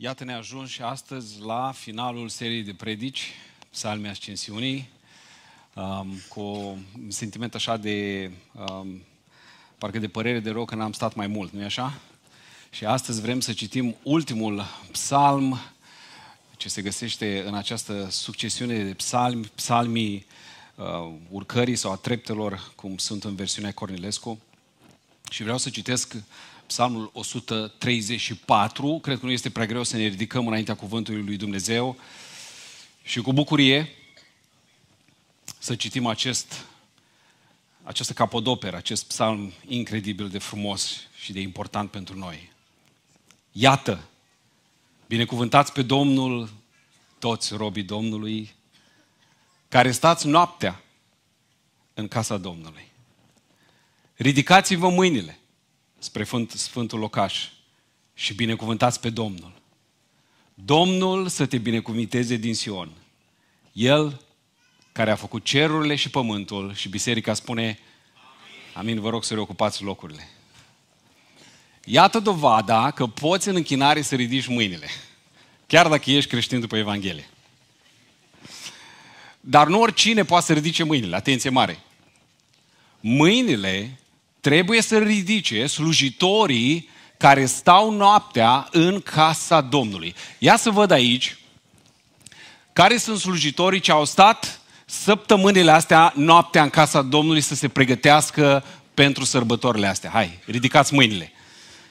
Iată ne ajuns și astăzi la finalul seriei de predici, Psalmii Ascensiunii, um, cu un sentiment așa de, um, parcă de părere de rău că n-am stat mai mult, nu-i așa? Și astăzi vrem să citim ultimul psalm ce se găsește în această succesiune de psalmi, psalmii uh, urcării sau a treptelor, cum sunt în versiunea Cornilescu. Și vreau să citesc Psalmul 134. Cred că nu este prea greu să ne ridicăm înaintea cuvântului lui Dumnezeu. Și cu bucurie să citim acest, această capodoperă, acest psalm incredibil de frumos și de important pentru noi. Iată, binecuvântați pe Domnul toți robii Domnului, care stați noaptea în casa Domnului. Ridicați-vă mâinile spre Sfântul Locaș și binecuvântați pe Domnul. Domnul să te binecuvinteze din Sion. El care a făcut cerurile și pământul și biserica spune Amin, Amin vă rog să reocupați locurile. Iată dovada că poți în închinare să ridici mâinile, chiar dacă ești creștin după Evanghelie. Dar nu oricine poate să ridice mâinile, atenție mare. Mâinile trebuie să ridice slujitorii care stau noaptea în casa Domnului. Ia să văd aici care sunt slujitorii ce au stat săptămânile astea noaptea în casa Domnului să se pregătească pentru sărbătorile astea. Hai, ridicați mâinile.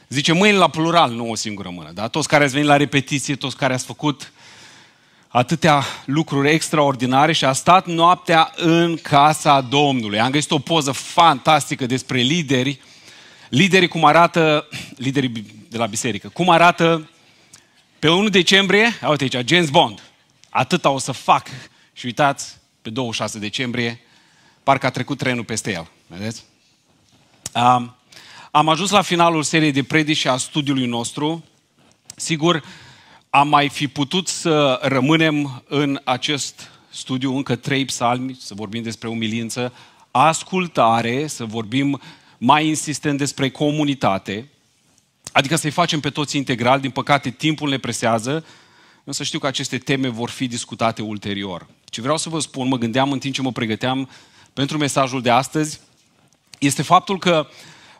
Zice mâini la plural, nu o singură mână, da? Toți care ați venit la repetiție, toți care ați făcut atâtea lucruri extraordinare și a stat noaptea în casa Domnului. Am găsit o poză fantastică despre lideri, liderii cum arată, liderii de la biserică, cum arată pe 1 decembrie, uite aici, James Bond, atâta o să fac. Și uitați, pe 26 decembrie, parcă a trecut trenul peste el. Vedeți? am ajuns la finalul seriei de predici și a studiului nostru. Sigur, uh, am mai fi putut să rămânem în acest studiu încă trei psalmi, să vorbim despre umilință, ascultare, să vorbim mai insistent despre comunitate, adică să-i facem pe toți integral, din păcate timpul ne presează, însă știu că aceste teme vor fi discutate ulterior. Ce vreau să vă spun, mă gândeam în timp ce mă pregăteam pentru mesajul de astăzi, este faptul că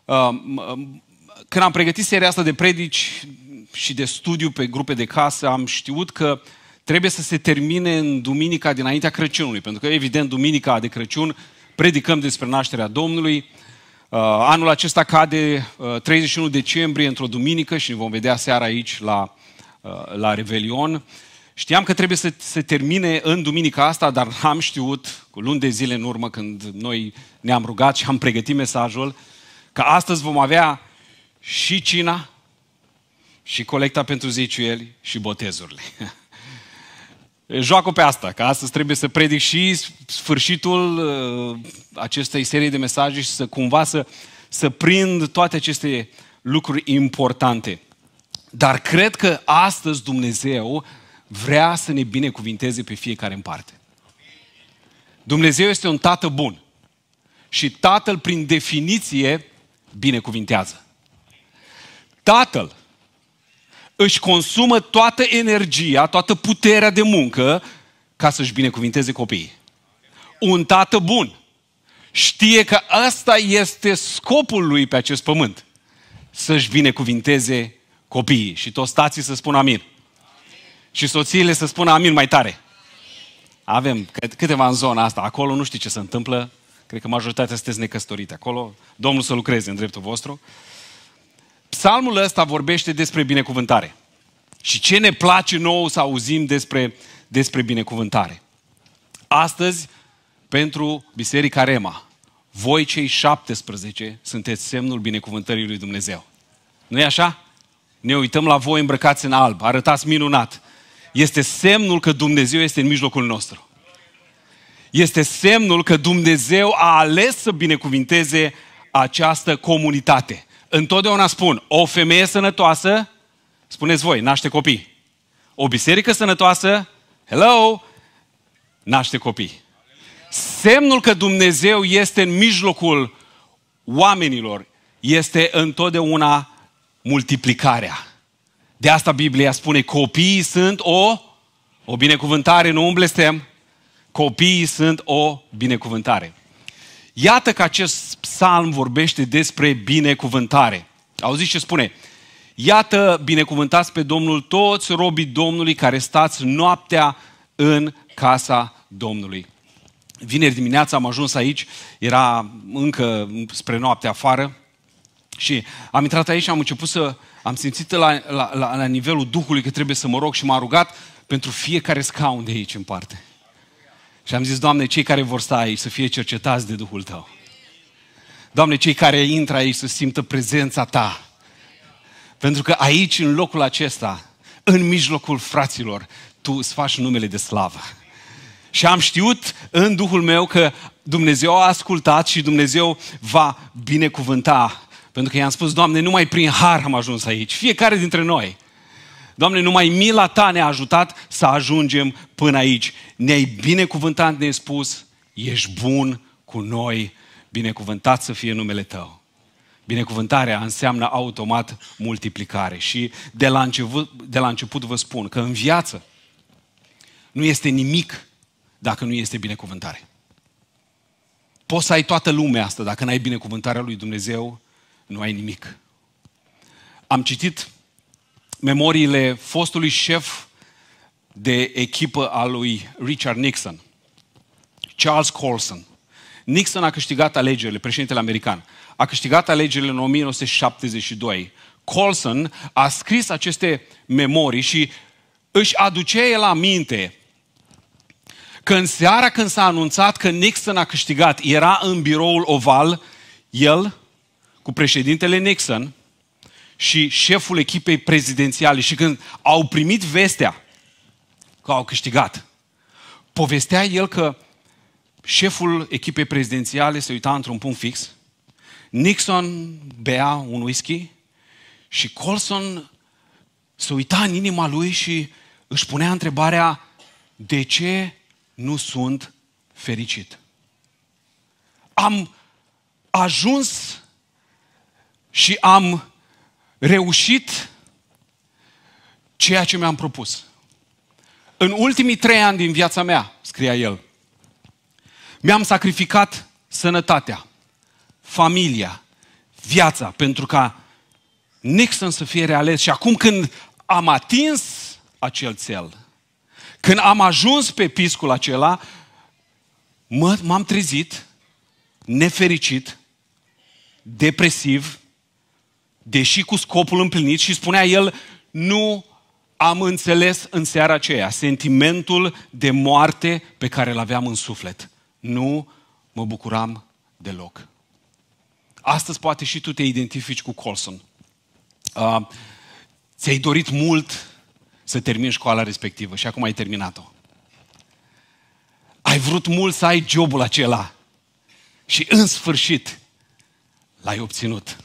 uh, când am pregătit seria asta de predici, și de studiu pe grupe de casă am știut că trebuie să se termine în duminica dinaintea Crăciunului, pentru că evident duminica de Crăciun predicăm despre nașterea Domnului. Uh, anul acesta cade 31 uh, decembrie într-o duminică și ne vom vedea seara aici la, uh, la Revelion. Știam că trebuie să se termine în duminica asta, dar am știut cu luni de zile în urmă când noi ne-am rugat și am pregătit mesajul că astăzi vom avea și cina, și colecta pentru zeciuieli și botezurile. Joacă pe asta, că astăzi trebuie să predic și sfârșitul uh, acestei serii de mesaje și să cumva să, să prind toate aceste lucruri importante. Dar cred că astăzi Dumnezeu vrea să ne binecuvinteze pe fiecare în parte. Dumnezeu este un tată bun. Și tatăl, prin definiție, binecuvintează. Tatăl își consumă toată energia, toată puterea de muncă ca să-și binecuvinteze copiii. Un tată bun știe că asta este scopul lui pe acest pământ. Să-și binecuvinteze copiii. Și toți tații să spună amin. Și soțiile să spună amin mai tare. Avem câteva în zona asta. Acolo nu știi ce se întâmplă. Cred că majoritatea sunteți necăstorite. acolo. Domnul să lucreze în dreptul vostru. Uh, Psalmul ăsta vorbește despre binecuvântare. Și ce ne place nou să auzim despre, despre binecuvântare. Astăzi, pentru Biserica Rema, voi cei 17 sunteți semnul binecuvântării lui Dumnezeu. nu e așa? Ne uităm la voi îmbrăcați în alb, arătați minunat. Este semnul că Dumnezeu este în mijlocul nostru. Este semnul că Dumnezeu a ales să binecuvinteze această comunitate. Întotdeauna spun, o femeie sănătoasă, spuneți voi, naște copii. O biserică sănătoasă, hello, naște copii. Semnul că Dumnezeu este în mijlocul oamenilor este întotdeauna multiplicarea. De asta Biblia spune, copiii sunt o, o binecuvântare, nu un blestem. Copiii sunt o binecuvântare. Iată că acest psalm vorbește despre binecuvântare. Auziți ce spune? Iată, binecuvântați pe Domnul toți robii Domnului care stați noaptea în casa Domnului. Vineri dimineața am ajuns aici, era încă spre noapte afară și am intrat aici și am început să, am simțit la, la, la, la nivelul Duhului că trebuie să mă rog și m-a rugat pentru fiecare scaun de aici în parte. Și am zis, Doamne, cei care vor sta aici să fie cercetați de Duhul Tău. Doamne, cei care intră aici să simtă prezența Ta. Pentru că aici, în locul acesta, în mijlocul fraților, Tu îți faci numele de slavă. Și am știut în Duhul meu că Dumnezeu a ascultat și Dumnezeu va binecuvânta. Pentru că i-am spus, Doamne, numai prin har am ajuns aici. Fiecare dintre noi. Doamne, numai mila Ta ne-a ajutat să ajungem până aici. Ne-ai binecuvântat, ne-ai spus, ești bun cu noi, binecuvântat să fie numele Tău. Binecuvântarea înseamnă automat multiplicare și de la, început, de la început vă spun că în viață nu este nimic dacă nu este binecuvântare. Poți să ai toată lumea asta, dacă n-ai binecuvântarea lui Dumnezeu, nu ai nimic. Am citit memoriile fostului șef de echipă a lui Richard Nixon, Charles Colson. Nixon a câștigat alegerile, președintele american, a câștigat alegerile în 1972. Colson a scris aceste memorii și își aduce el aminte că în seara când s-a anunțat că Nixon a câștigat, era în biroul oval, el cu președintele Nixon și șeful echipei prezidențiale și când au primit vestea că au câștigat, povestea el că șeful echipei prezidențiale se uita într-un punct fix, Nixon bea un whisky și Colson se uita în inima lui și își punea întrebarea de ce nu sunt fericit? Am ajuns și am reușit ceea ce mi-am propus. În ultimii trei ani din viața mea, scria el, mi-am sacrificat sănătatea, familia, viața, pentru ca Nixon să fie reales. Și acum când am atins acel cel, când am ajuns pe piscul acela, m-am trezit nefericit, depresiv, deși cu scopul împlinit și spunea el, nu am înțeles în seara aceea sentimentul de moarte pe care îl aveam în suflet. Nu mă bucuram deloc. Astăzi poate și tu te identifici cu Colson. Uh, ți-ai dorit mult să termini școala respectivă și acum ai terminat-o. Ai vrut mult să ai jobul acela și în sfârșit l-ai obținut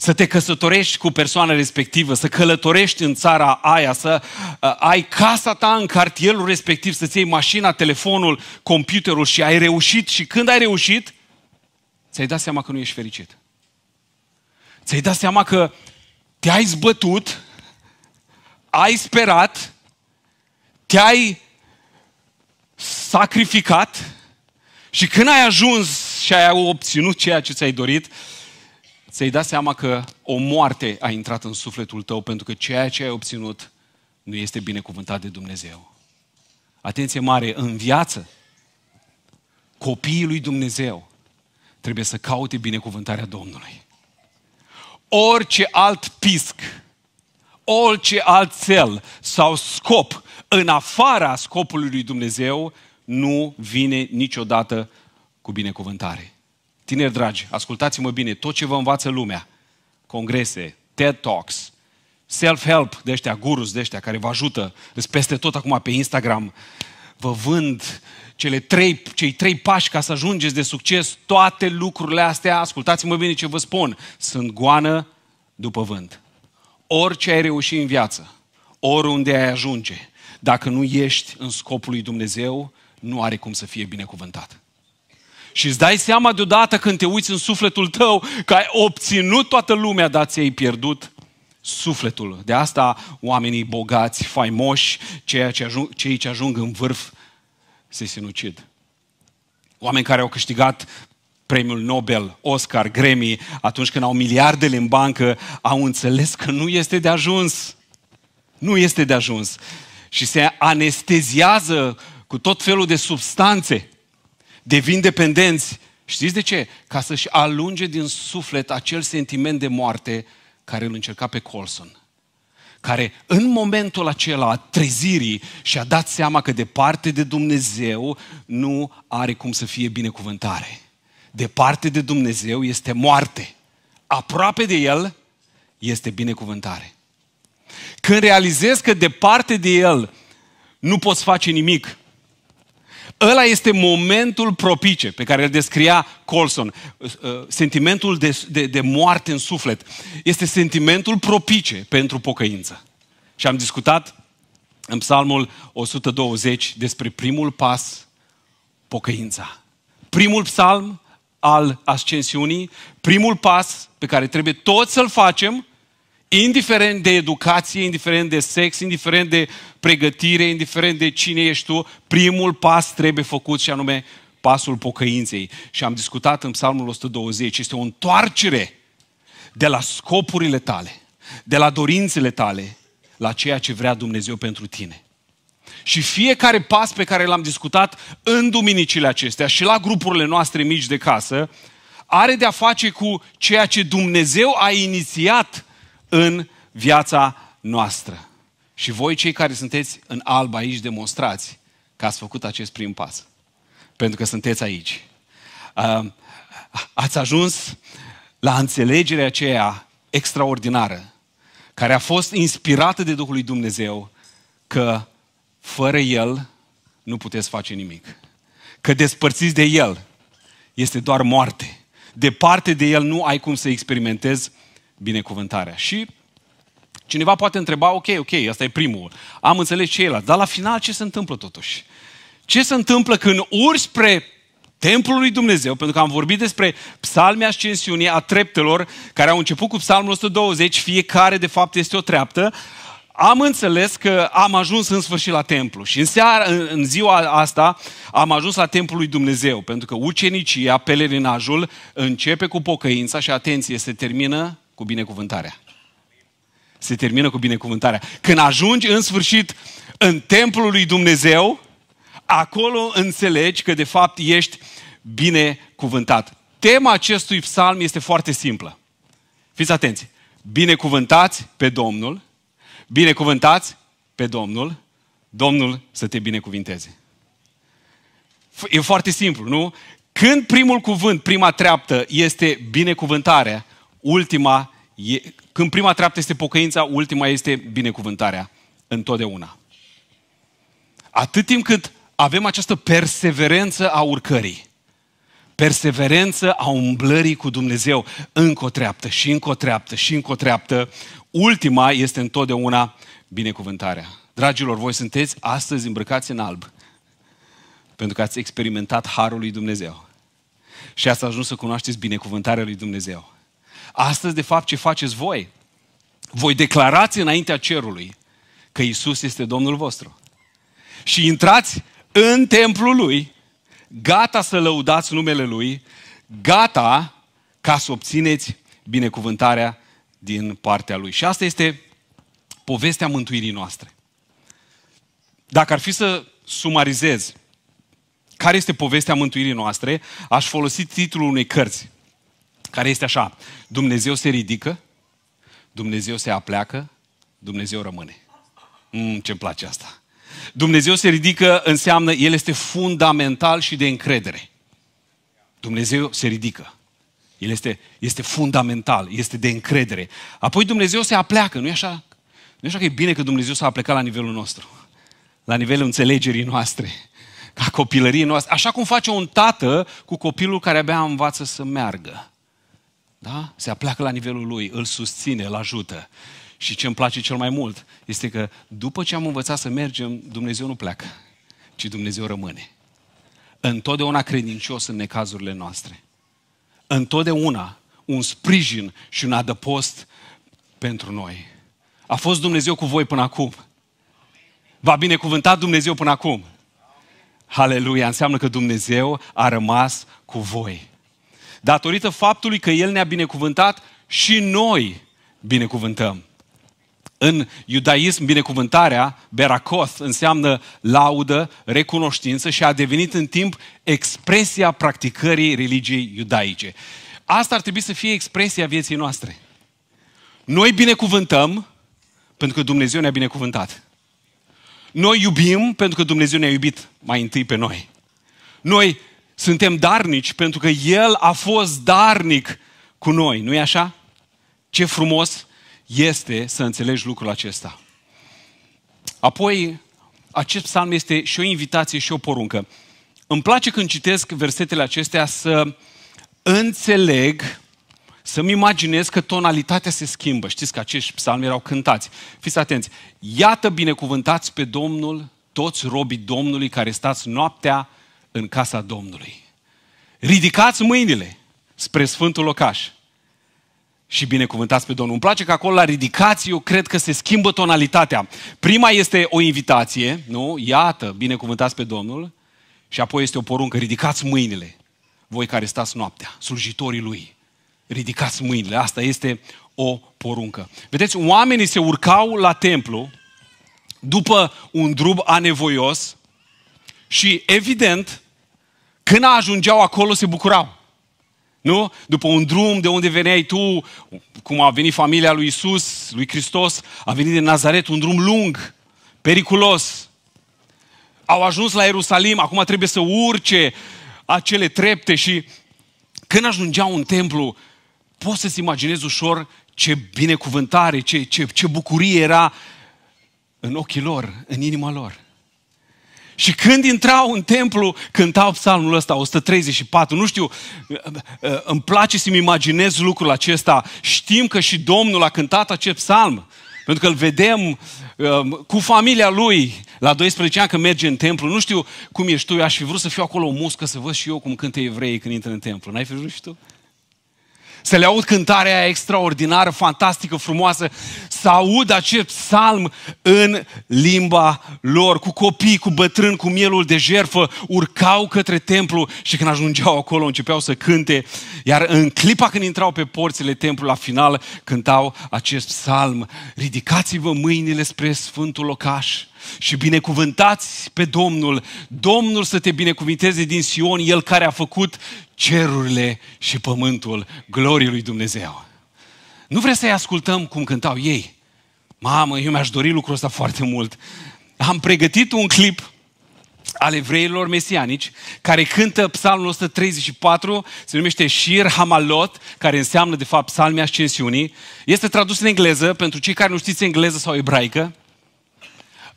să te căsătorești cu persoana respectivă, să călătorești în țara aia, să uh, ai casa ta în cartierul respectiv, să-ți iei mașina, telefonul, computerul și ai reușit și când ai reușit, ți-ai dat seama că nu ești fericit. Ți-ai dat seama că te-ai zbătut, ai sperat, te-ai sacrificat și când ai ajuns și ai obținut ceea ce ți-ai dorit, uh, să-i da seama că o moarte a intrat în sufletul tău pentru că ceea ce ai obținut nu este binecuvântat de Dumnezeu. Atenție mare, în viață, copiii lui Dumnezeu trebuie să caute binecuvântarea Domnului. Orice alt pisc, orice alt cel sau scop în afara scopului lui Dumnezeu nu vine niciodată cu binecuvântare. Tineri dragi, ascultați-mă bine, tot ce vă învață lumea, congrese, TED Talks, self-help de ăștia, gurus de ăștia care vă ajută, îți peste tot acum pe Instagram, vă vând cele trei, cei trei pași ca să ajungeți de succes, toate lucrurile astea, ascultați-mă bine ce vă spun, sunt goană după vânt. Orice ai reușit în viață, oriunde ai ajunge, dacă nu ești în scopul lui Dumnezeu, nu are cum să fie binecuvântat. Și îți dai seama deodată când te uiți în sufletul tău că ai obținut toată lumea, dar ți-ai pierdut sufletul. De asta oamenii bogați, faimoși, ceea ce ajung, cei ce ajung în vârf, se sinucid. Oameni care au câștigat premiul Nobel, Oscar, Grammy, atunci când au miliardele în bancă, au înțeles că nu este de ajuns. Nu este de ajuns. Și se anesteziază cu tot felul de substanțe devin dependenți. Știți de ce? Ca să-și alunge din suflet acel sentiment de moarte care îl încerca pe Colson. Care în momentul acela a trezirii și-a dat seama că departe de Dumnezeu nu are cum să fie binecuvântare. Departe de Dumnezeu este moarte. Aproape de El este binecuvântare. Când realizezi că departe de El nu poți face nimic, Ăla este momentul propice pe care îl descria Colson. Ă, sentimentul de, de, de moarte în suflet este sentimentul propice pentru pocăință. Și am discutat în Psalmul 120 despre primul pas, pocăința. Primul psalm al ascensiunii, primul pas pe care trebuie toți să-l facem, indiferent de educație, indiferent de sex, indiferent de pregătire, indiferent de cine ești tu, primul pas trebuie făcut și anume pasul pocăinței. Și am discutat în Psalmul 120, este o întoarcere de la scopurile tale, de la dorințele tale, la ceea ce vrea Dumnezeu pentru tine. Și fiecare pas pe care l-am discutat în duminicile acestea și la grupurile noastre mici de casă, are de-a face cu ceea ce Dumnezeu a inițiat în viața noastră. Și voi, cei care sunteți în alb aici, demonstrați că ați făcut acest prim pas. Pentru că sunteți aici. Uh, ați ajuns la înțelegerea aceea extraordinară, care a fost inspirată de Duhul lui Dumnezeu, că fără El nu puteți face nimic. Că despărțiți de El este doar moarte. Departe de El nu ai cum să experimentezi binecuvântarea. Și Cineva poate întreba, ok, ok, asta e primul, am înțeles la. dar la final ce se întâmplă totuși? Ce se întâmplă când urci spre templul lui Dumnezeu, pentru că am vorbit despre psalmi ascensiunii a treptelor, care au început cu psalmul 120, fiecare de fapt este o treaptă, am înțeles că am ajuns în sfârșit la templu și în, seara, în ziua asta am ajuns la templul lui Dumnezeu, pentru că ucenicia, pelerinajul, începe cu pocăința și, atenție, se termină cu binecuvântarea se termină cu binecuvântarea. Când ajungi în sfârșit în templul lui Dumnezeu, acolo înțelegi că de fapt ești binecuvântat. Tema acestui psalm este foarte simplă. Fiți atenți! Binecuvântați pe Domnul, binecuvântați pe Domnul, Domnul să te binecuvinteze. E foarte simplu, nu? Când primul cuvânt, prima treaptă este binecuvântarea, ultima E, când prima treaptă este pocăința, ultima este binecuvântarea. Întotdeauna. Atât timp cât avem această perseverență a urcării, perseverență a umblării cu Dumnezeu, încă o treaptă și încă o treaptă și încă o treaptă, ultima este întotdeauna binecuvântarea. Dragilor, voi sunteți astăzi îmbrăcați în alb, pentru că ați experimentat harul lui Dumnezeu. Și ați ajuns să cunoașteți binecuvântarea lui Dumnezeu. Astăzi, de fapt, ce faceți voi? Voi declarați înaintea cerului că Isus este Domnul vostru. Și intrați în templul Lui, gata să lăudați numele Lui, gata ca să obțineți binecuvântarea din partea Lui. Și asta este povestea mântuirii noastre. Dacă ar fi să sumarizez care este povestea mântuirii noastre, aș folosi titlul unei cărți care este așa, Dumnezeu se ridică, Dumnezeu se apleacă, Dumnezeu rămâne. Mm, ce-mi place asta. Dumnezeu se ridică înseamnă, El este fundamental și de încredere. Dumnezeu se ridică. El este, este fundamental, este de încredere. Apoi Dumnezeu se apleacă, nu-i așa? nu e așa că e bine că Dumnezeu s-a aplecat la nivelul nostru, la nivelul înțelegerii noastre, la copilăriei noastre, așa cum face un tată cu copilul care abia învață să meargă. Da? Se apleacă la nivelul lui, îl susține, îl ajută. Și ce îmi place cel mai mult este că după ce am învățat să mergem, Dumnezeu nu pleacă, ci Dumnezeu rămâne. Întotdeauna credincios în necazurile noastre. Întotdeauna un sprijin și un adăpost pentru noi. A fost Dumnezeu cu voi până acum. Va binecuvântat Dumnezeu până acum. Haleluia! Înseamnă că Dumnezeu a rămas cu voi datorită faptului că El ne-a binecuvântat și noi binecuvântăm. În iudaism, binecuvântarea, berakoth, înseamnă laudă, recunoștință și a devenit în timp expresia practicării religiei iudaice. Asta ar trebui să fie expresia vieții noastre. Noi binecuvântăm pentru că Dumnezeu ne-a binecuvântat. Noi iubim pentru că Dumnezeu ne-a iubit mai întâi pe noi. Noi suntem darnici pentru că El a fost darnic cu noi, nu-i așa? Ce frumos este să înțelegi lucrul acesta. Apoi, acest psalm este și o invitație și o poruncă. Îmi place când citesc versetele acestea să înțeleg, să-mi imaginez că tonalitatea se schimbă. Știți că acești psalmi erau cântați. Fiți atenți. Iată binecuvântați pe Domnul, toți robii Domnului care stați noaptea în casa Domnului. Ridicați mâinile spre Sfântul Locaș și binecuvântați pe Domnul. Îmi place că acolo la ridicați, eu cred că se schimbă tonalitatea. Prima este o invitație, nu? Iată, binecuvântați pe Domnul. Și apoi este o poruncă, ridicați mâinile. Voi care stați noaptea, slujitorii lui, ridicați mâinile. Asta este o poruncă. Vedeți, oamenii se urcau la templu după un drub anevoios și evident când ajungeau acolo, se bucurau. Nu? După un drum de unde veneai tu, cum a venit familia lui Isus, lui Hristos, a venit din Nazaret, un drum lung, periculos. Au ajuns la Ierusalim, acum trebuie să urce acele trepte și când ajungeau în templu, poți să-ți imaginezi ușor ce binecuvântare, ce, ce, ce bucurie era în ochii lor, în inima lor. Și când intrau în templu, cântau psalmul ăsta, 134. Nu știu, ă, ă, îmi place să-mi imaginez lucrul acesta. Știm că și Domnul a cântat acest psalm. Pentru că îl vedem ă, cu familia lui la 12 ani când merge în templu. Nu știu cum ești tu, eu aș fi vrut să fiu acolo o muscă să văd și eu cum cântă evreii când intră în templu. N-ai fi vrut și tu? Să le aud cântarea aia extraordinară, fantastică, frumoasă, să aud acest psalm în limba lor, cu copii, cu bătrâni, cu mielul de jerfă, urcau către templu și când ajungeau acolo începeau să cânte, iar în clipa când intrau pe porțile templului, la final cântau acest psalm, ridicați-vă mâinile spre Sfântul Locaș, și binecuvântați pe Domnul, Domnul să te binecuvinteze din Sion, El care a făcut cerurile și pământul, glorii lui Dumnezeu. Nu vreți să-i ascultăm cum cântau ei? Mamă, eu mi-aș dori lucrul ăsta foarte mult. Am pregătit un clip al evreilor mesianici, care cântă psalmul 134, se numește Shir Hamalot, care înseamnă de fapt psalmii ascensiunii. Este tradus în engleză, pentru cei care nu știți engleză sau ebraică.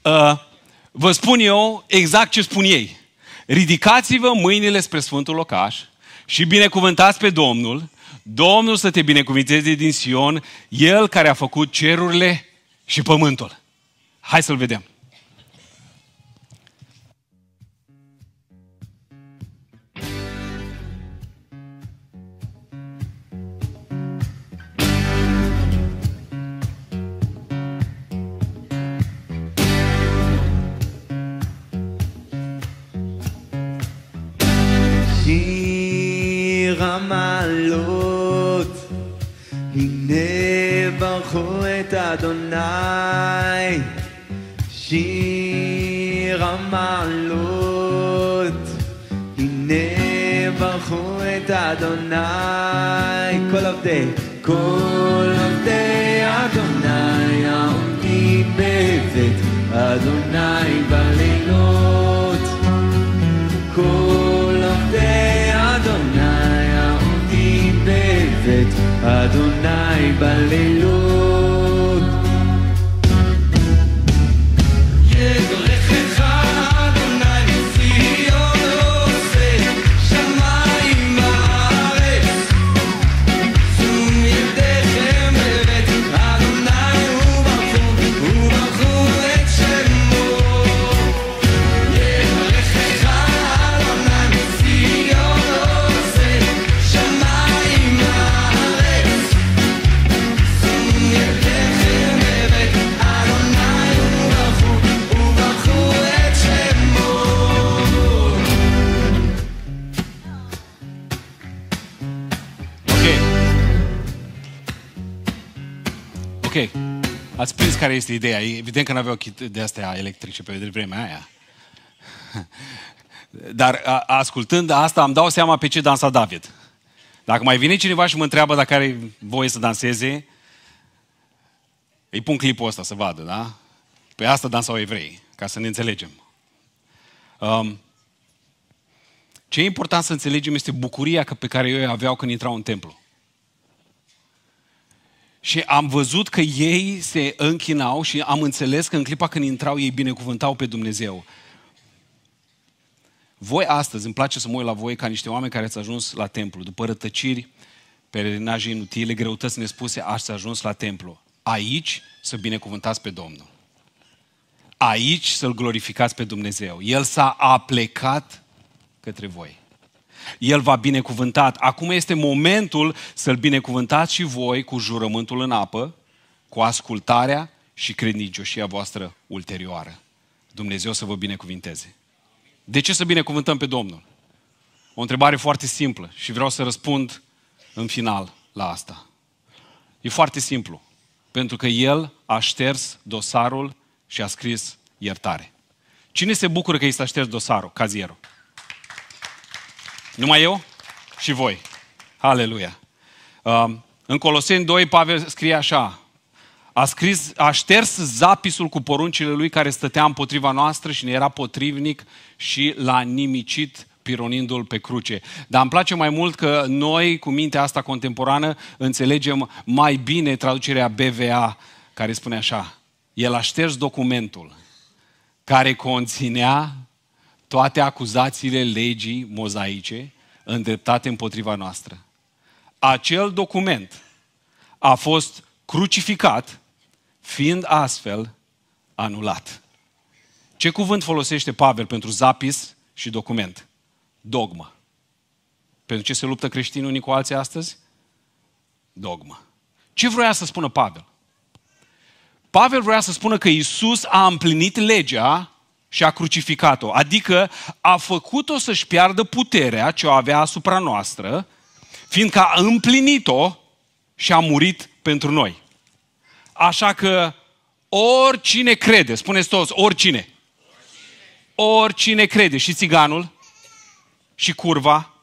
Uh, vă spun eu exact ce spun ei. Ridicați-vă mâinile spre Sfântul Locaș și binecuvântați pe Domnul. Domnul să te binecuvinteze din Sion, El care a făcut cerurile și pământul. Hai să-L vedem. אדוני שיר המעלות הנה ברכו את אדוני כל עובדי כל עובדי אדוני העומדים בבית אדוני בלילות כל עובדי אדוני העומדים בבית אדוני בלילות care este ideea. Evident că nu aveau kit de astea electrice pe vremea aia. Dar a, ascultând asta, am dau seama pe ce dansa David. Dacă mai vine cineva și mă întreabă dacă are voie să danseze, îi pun clipul ăsta să vadă, da? Pe păi asta dansau evrei, ca să ne înțelegem. Um, ce e important să înțelegem este bucuria pe care eu o aveau când intrau în templu. Și am văzut că ei se închinau și am înțeles că în clipa când intrau ei binecuvântau pe Dumnezeu. Voi astăzi, îmi place să mă uit la voi ca niște oameni care ați ajuns la templu, după rătăciri, perinaje inutile, greutăți nespuse, ați ajuns la templu. Aici să binecuvântați pe Domnul. Aici să-L glorificați pe Dumnezeu. El s-a aplecat către voi. El va binecuvântat. Acum este momentul să-L binecuvântați și voi cu jurământul în apă, cu ascultarea și credincioșia voastră ulterioară. Dumnezeu să vă binecuvinteze. De ce să binecuvântăm pe Domnul? O întrebare foarte simplă și vreau să răspund în final la asta. E foarte simplu. Pentru că El a șters dosarul și a scris iertare. Cine se bucură că i s-a șters dosarul? Cazierul. Numai eu și voi. Aleluia. Um, în Coloseni 2, Pavel scrie așa. A, scris, a șters zapisul cu poruncile lui care stătea împotriva noastră și ne era potrivnic și l-a nimicit pironindu-l pe cruce. Dar îmi place mai mult că noi, cu mintea asta contemporană, înțelegem mai bine traducerea BVA, care spune așa. El a șters documentul care conținea toate acuzațiile legii mozaice îndreptate împotriva noastră. Acel document a fost crucificat, fiind astfel anulat. Ce cuvânt folosește Pavel pentru zapis și document? Dogmă. Pentru ce se luptă creștinii unii cu alții astăzi? Dogmă. Ce vroia să spună Pavel? Pavel vrea să spună că Isus a împlinit legea și a crucificat-o. Adică a făcut-o să-și piardă puterea ce o avea asupra noastră, fiindcă a împlinit-o și a murit pentru noi. Așa că oricine crede, spuneți toți, oricine. Oricine, oricine crede, și țiganul, și curva,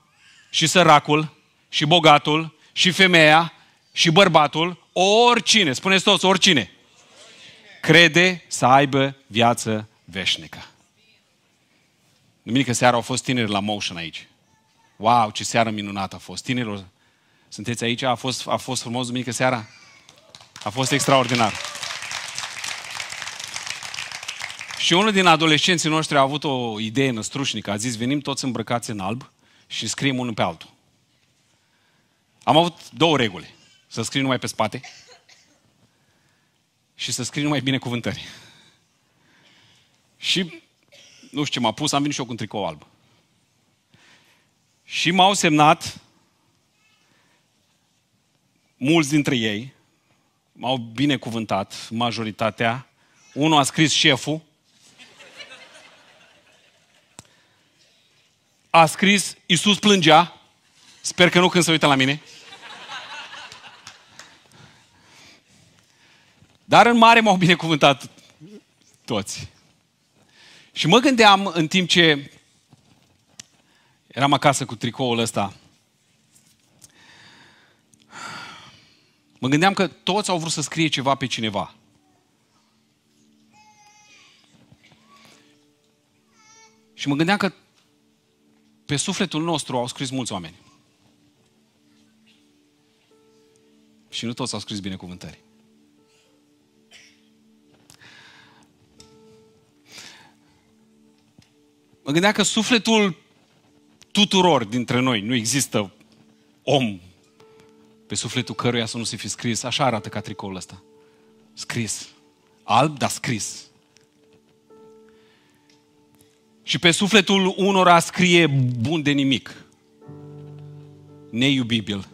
și săracul, și bogatul, și femeia, și bărbatul, oricine, spuneți toți, oricine, oricine. crede să aibă viață veșnică. Duminică seara au fost tineri la Motion aici. Wow, ce seară minunată a fost. Tinerilor, sunteți aici? A fost, a fost frumos duminică seara? A fost extraordinar. Și unul din adolescenții noștri a avut o idee năstrușnică. A zis, venim toți îmbrăcați în alb și scriem unul pe altul. Am avut două reguli. Să scriu numai pe spate și să scriu numai cuvântări. Și nu știu ce m-a pus, am venit și eu cu un tricou alb. Și m-au semnat mulți dintre ei, m-au binecuvântat, majoritatea. Unul a scris șeful, a scris Iisus plângea, sper că nu când se uită la mine. Dar în mare m-au binecuvântat toți. Și mă gândeam în timp ce eram acasă cu tricoul ăsta, mă gândeam că toți au vrut să scrie ceva pe cineva. Și mă gândeam că pe sufletul nostru au scris mulți oameni. Și nu toți au scris binecuvântări. mă gândeam că sufletul tuturor dintre noi, nu există om pe sufletul căruia să nu se fi scris, așa arată ca tricoul ăsta. Scris. Alb, dar scris. Și pe sufletul unora scrie bun de nimic. Neiubibil.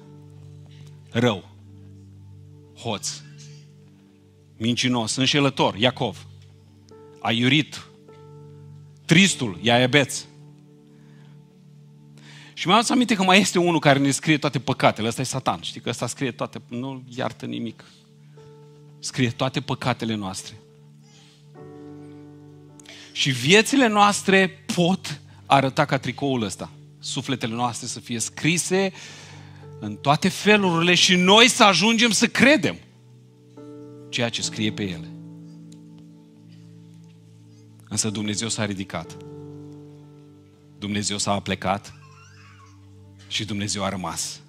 Rău. Hoț. Mincinos. Înșelător. Iacov. Aiurit tristul, Iaebeț. Și mi-am să aminte că mai este unul care ne scrie toate păcatele. Ăsta e satan. Știi că ăsta scrie toate... Nu iartă nimic. Scrie toate păcatele noastre. Și viețile noastre pot arăta ca tricoul ăsta. Sufletele noastre să fie scrise în toate felurile și noi să ajungem să credem ceea ce scrie pe ele. Însă Dumnezeu s-a ridicat. Dumnezeu s-a plecat și Dumnezeu a rămas.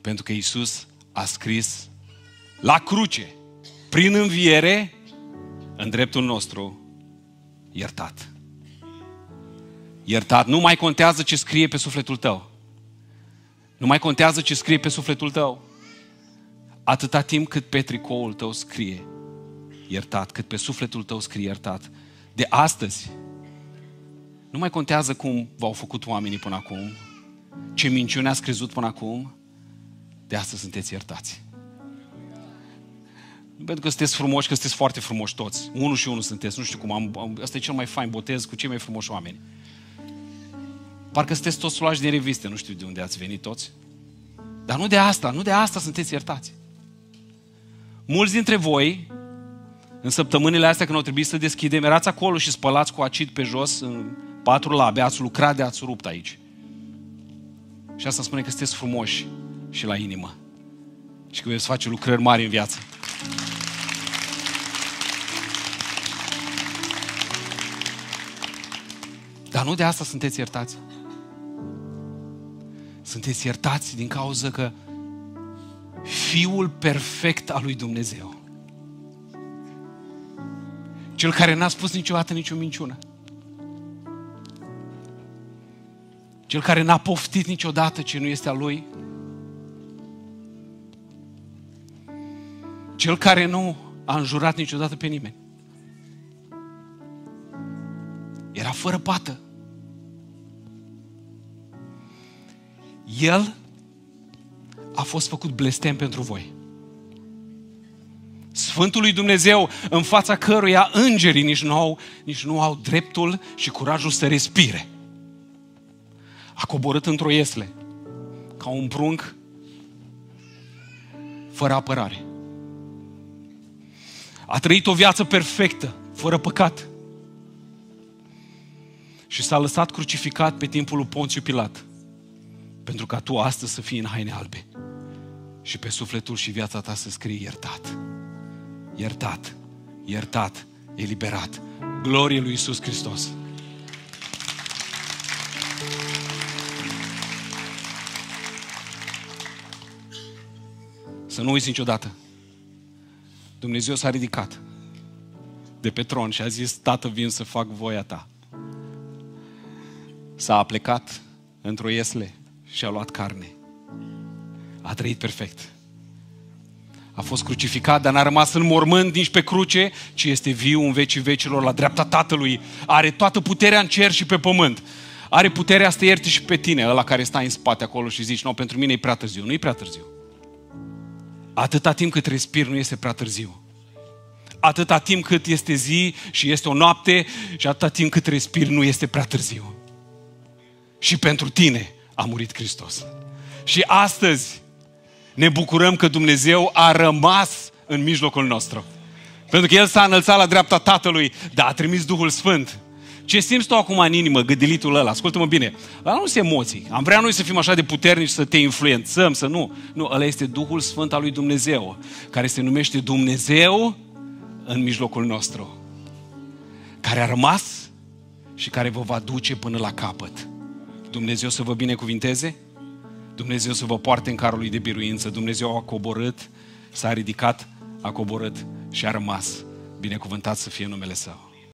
Pentru că Isus a scris la cruce, prin înviere, în dreptul nostru, iertat. Iertat. Nu mai contează ce scrie pe sufletul tău. Nu mai contează ce scrie pe sufletul tău. Atâta timp cât pe tricoul tău scrie iertat, cât pe sufletul tău scrie iertat, de astăzi. Nu mai contează cum v-au făcut oamenii până acum, ce minciune ați crezut până acum, de astăzi sunteți iertați. Nu pentru că sunteți frumoși, că sunteți foarte frumoși toți. Unul și unul sunteți, nu știu cum. Am, am, asta e cel mai fain botez cu cei mai frumoși oameni. Parcă sunteți toți luați din reviste, nu știu de unde ați venit toți. Dar nu de asta, nu de asta sunteți iertați. Mulți dintre voi în săptămânile astea când au trebuit să deschidem, erați acolo și spălați cu acid pe jos în patru labe, ați lucrat de ați rupt aici. Și asta spune că sunteți frumoși și la inimă. Și că veți face lucrări mari în viață. Dar nu de asta sunteți iertați. Sunteți iertați din cauza că Fiul perfect al lui Dumnezeu cel care n-a spus niciodată nicio minciună. Cel care n-a poftit niciodată ce nu este a lui. Cel care nu a înjurat niciodată pe nimeni. Era fără pată. El a fost făcut blestem pentru voi cuvântul lui Dumnezeu în fața căruia îngerii nici nu au, nici nu au dreptul și curajul să respire. A coborât într-o iesle, ca un prunc, fără apărare. A trăit o viață perfectă, fără păcat. Și s-a lăsat crucificat pe timpul lui Ponțiu Pilat, pentru ca tu astăzi să fii în haine albe și pe sufletul și viața ta să scrie iertat iertat, iertat, eliberat. Glorie lui Isus Hristos! Să nu uiți niciodată. Dumnezeu s-a ridicat de pe tron și a zis, Tată, vin să fac voia ta. S-a plecat într-o iesle și a luat carne. A trăit perfect a fost crucificat, dar n-a rămas în mormânt nici pe cruce, ci este viu în vecii vecilor la dreapta Tatălui. Are toată puterea în cer și pe pământ. Are puterea să te ierte și pe tine, ăla care stai în spate acolo și zici, nu, pentru mine e prea târziu. Nu e prea târziu. Atâta timp cât respir, nu este prea târziu. Atâta timp cât este zi și este o noapte și atâta timp cât respir, nu este prea târziu. Și pentru tine a murit Hristos. Și astăzi ne bucurăm că Dumnezeu a rămas în mijlocul nostru. Pentru că El s-a înălțat la dreapta Tatălui, dar a trimis Duhul Sfânt. Ce simți tu acum în inimă, gâdilitul ăla? Ascultă-mă bine. Ăla nu sunt emoții. Am vrea noi să fim așa de puternici, să te influențăm, să nu. Nu, ăla este Duhul Sfânt al lui Dumnezeu, care se numește Dumnezeu în mijlocul nostru. Care a rămas și care vă va duce până la capăt. Dumnezeu să vă binecuvinteze? Dumnezeu să vă poarte în carul lui de biruință. Dumnezeu a coborât, s-a ridicat, a coborât și a rămas. Binecuvântat să fie numele Său.